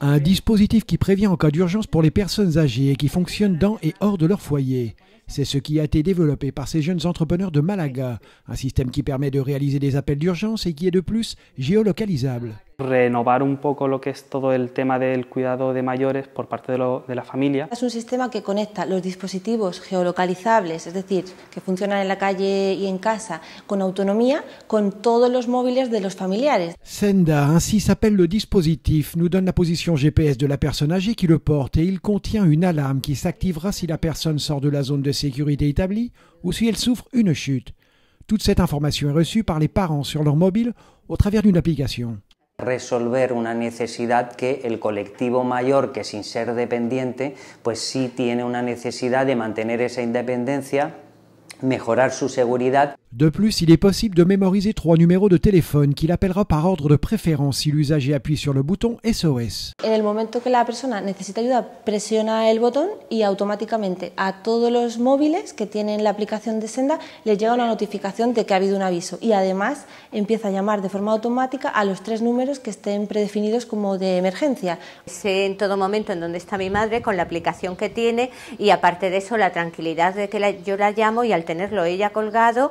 Un dispositif qui prévient en cas d'urgence pour les personnes âgées et qui fonctionne dans et hors de leur foyer. C'est ce qui a été développé par ces jeunes entrepreneurs de Malaga, un système qui permet de réaliser des appels d'urgence et qui est de plus géolocalisable. Renovar un poco lo que es todo el tema del cuidado de mayores por parte de, de la famille. C'est un système qui connecte les dispositifs géolocalisables, c'est-à-dire qui fonctionnent en la calle y en casa, con autonomía, con todos los móviles de los familiares. Senda, ainsi s'appelle le dispositif, nous donne la position GPS de la personne âgée qui le porte et il contient une alarme qui s'activera si la personne sort de la zone de sécurité établie ou si elle souffre une chute. Toute cette information est reçue par les parents sur leur mobile au travers d'une application. resolver una necesidad que el colectivo mayor, que sin ser dependiente, pues sí tiene una necesidad de mantener esa independencia, mejorar su seguridad. De plus, il est possible de mémoriser trois numéros de téléphone qu'il appellera par ordre de préférence si l'usager appuie sur le bouton SOS. En el momento que la persona necesita ayuda, presiona el botón y automáticamente a todos los móviles que tienen la aplicación de Senda les llega una notificación de que ha habido un aviso y además empieza a llamar de forma automática a los tres números que estén predefinidos como de emergencia. Sé en todo momento en dónde está mi madre con la aplicación que tiene y aparte de eso la tranquilidad de que yo la llamo y al tenerlo ella colgado